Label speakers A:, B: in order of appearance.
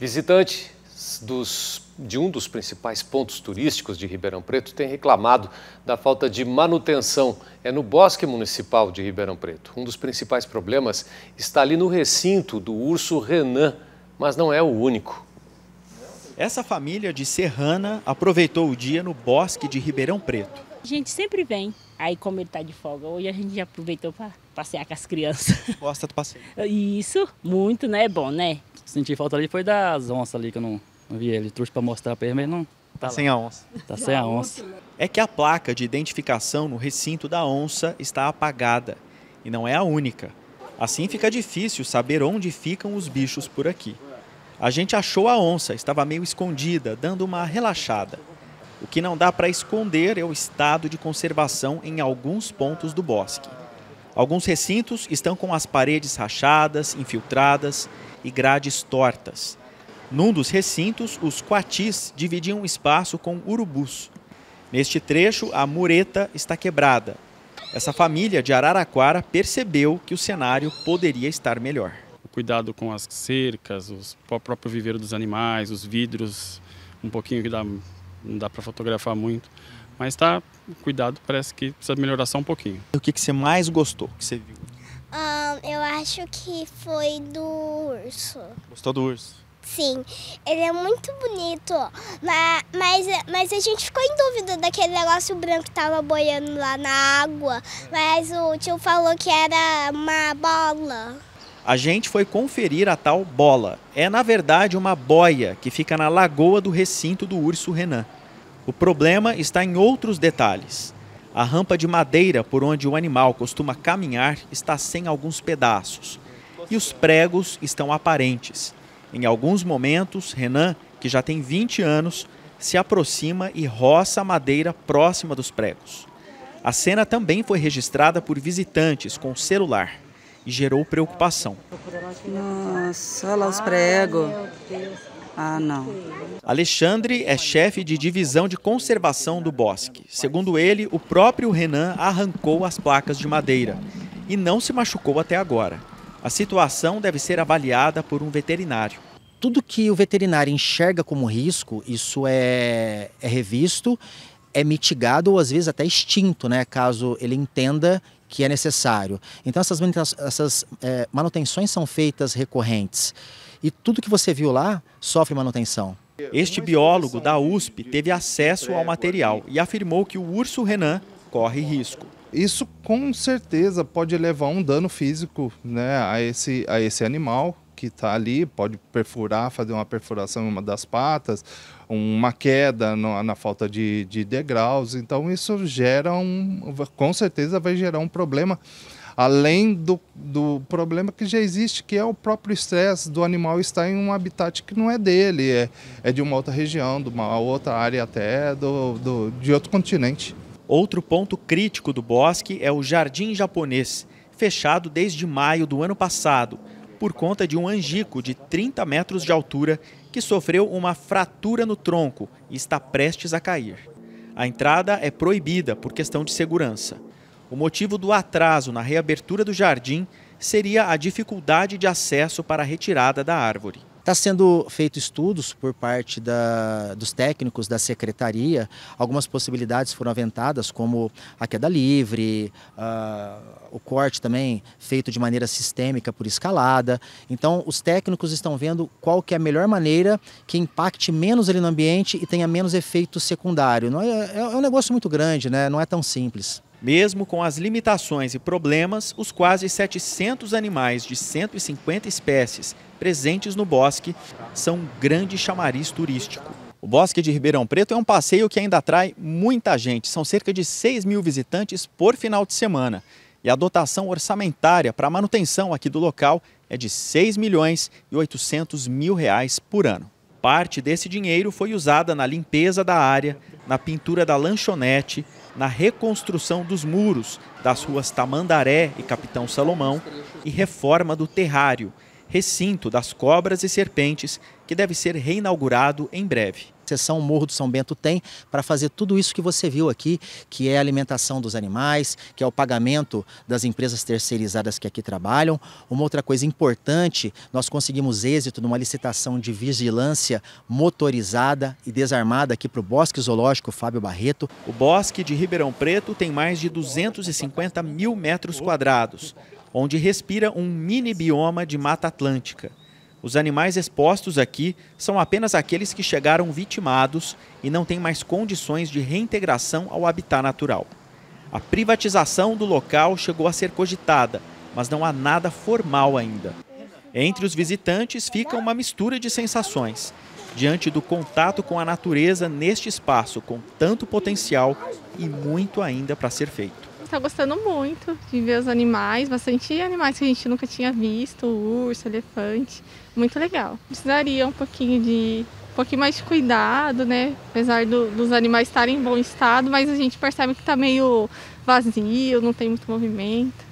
A: Visitante dos, de um dos principais pontos turísticos de Ribeirão Preto tem reclamado da falta de manutenção. É no Bosque Municipal de Ribeirão Preto. Um dos principais problemas está ali no recinto do urso Renan, mas não é o
B: único. Essa família de Serrana aproveitou o dia no Bosque de Ribeirão Preto.
A: A gente sempre vem. Aí, como ele tá de folga, hoje a gente já aproveitou para passear com as crianças.
B: Gosta do passeio? Isso, muito, né? É bom, né? Senti falta ali foi das onças ali, que eu não, não vi ele. Trouxe para mostrar para ele, mas não. Tá, tá sem a onça. Tá sem a onça. É que a placa de identificação no recinto da onça está apagada. E não é a única. Assim fica difícil saber onde ficam os bichos por aqui. A gente achou a onça, estava meio escondida, dando uma relaxada. O que não dá para esconder é o estado de conservação em alguns pontos do bosque. Alguns recintos estão com as paredes rachadas, infiltradas e grades tortas. Num dos recintos, os coatis dividiam espaço com urubus. Neste trecho, a mureta está quebrada. Essa família de Araraquara percebeu que o cenário poderia estar melhor. O cuidado com as cercas, o próprio viveiro dos animais, os vidros, um pouquinho dá não dá para fotografar muito. Mas tá, cuidado, parece que precisa melhorar só um pouquinho. O que, que você mais gostou que você viu?
A: Um, eu acho que foi do urso.
B: Gostou do urso?
A: Sim, ele é muito bonito, mas, mas, mas a gente ficou em dúvida daquele negócio branco que tava boiando lá na água, mas o tio falou que era uma bola
B: a gente foi conferir a tal bola. É, na verdade, uma boia que fica na lagoa do recinto do Urso Renan. O problema está em outros detalhes. A rampa de madeira por onde o animal costuma caminhar está sem alguns pedaços. E os pregos estão aparentes. Em alguns momentos, Renan, que já tem 20 anos, se aproxima e roça a madeira próxima dos pregos. A cena também foi registrada por visitantes com celular e gerou preocupação.
A: Nossa, olha lá os pregos. Ah, não.
B: Alexandre é chefe de divisão de conservação do bosque. Segundo ele, o próprio Renan arrancou as placas de madeira e não se machucou até agora. A situação deve ser avaliada por um veterinário.
A: Tudo que o veterinário enxerga como risco, isso é, é revisto, é mitigado ou às vezes até extinto, né? Caso ele entenda que é necessário. Então essas, essas é, manutenções são feitas recorrentes e tudo que você viu lá sofre manutenção.
B: Este biólogo da USP teve acesso ao material e afirmou que o urso Renan corre risco. Isso com certeza pode levar um dano físico né, a, esse, a esse animal, que está ali, pode perfurar, fazer uma perfuração em uma das patas, uma queda na, na falta de, de degraus. Então, isso gera um. Com certeza vai gerar um problema além do, do problema que já existe, que é o próprio estresse do animal estar em um habitat que não é dele, é, é de uma outra região, de uma outra área até, do, do, de outro continente. Outro ponto crítico do bosque é o Jardim Japonês, fechado desde maio do ano passado por conta de um angico de 30 metros de altura que sofreu uma fratura no tronco e está prestes a cair. A entrada é proibida por questão de segurança. O motivo do atraso na reabertura do jardim seria a dificuldade de acesso para a retirada da árvore.
A: Está sendo feito estudos por parte da, dos técnicos da secretaria. Algumas possibilidades foram aventadas, como a queda livre, uh, o corte também feito de maneira sistêmica por escalada. Então, os técnicos estão vendo qual que é a melhor maneira que impacte menos no ambiente e tenha menos efeito secundário. Não é, é, é um negócio muito grande, né? não é tão simples. Mesmo com as limitações e problemas, os quase
B: 700 animais de 150 espécies presentes no bosque são um grande chamariz turístico. O Bosque de Ribeirão Preto é um passeio que ainda atrai muita gente. São cerca de 6 mil visitantes por final de semana. E a dotação orçamentária para a manutenção aqui do local é de 6 milhões e 800 mil reais por ano. Parte desse dinheiro foi usada na limpeza da área, na pintura da lanchonete na reconstrução dos muros das ruas Tamandaré e Capitão Salomão e reforma do terrário, recinto das cobras e serpentes, que
A: deve ser reinaugurado em breve proteção Morro do São Bento tem para fazer tudo isso que você viu aqui, que é a alimentação dos animais, que é o pagamento das empresas terceirizadas que aqui trabalham. Uma outra coisa importante, nós conseguimos êxito numa licitação de vigilância motorizada e desarmada aqui para o Bosque Zoológico Fábio Barreto. O
B: Bosque de Ribeirão Preto tem mais de 250 mil metros quadrados, onde respira um mini bioma de Mata Atlântica. Os animais expostos aqui são apenas aqueles que chegaram vitimados e não têm mais condições de reintegração ao habitat natural. A privatização do local chegou a ser cogitada, mas não há nada formal ainda. Entre os visitantes fica uma mistura de sensações. Diante do contato com a natureza neste espaço com tanto potencial e muito ainda para ser feito
A: tá gostando muito de ver os animais, bastante animais que a gente nunca tinha visto, urso, elefante, muito legal. Precisaria um pouquinho de um pouquinho mais de cuidado, né? Apesar do, dos animais estarem em bom estado, mas a gente percebe que tá meio vazio, não tem muito movimento.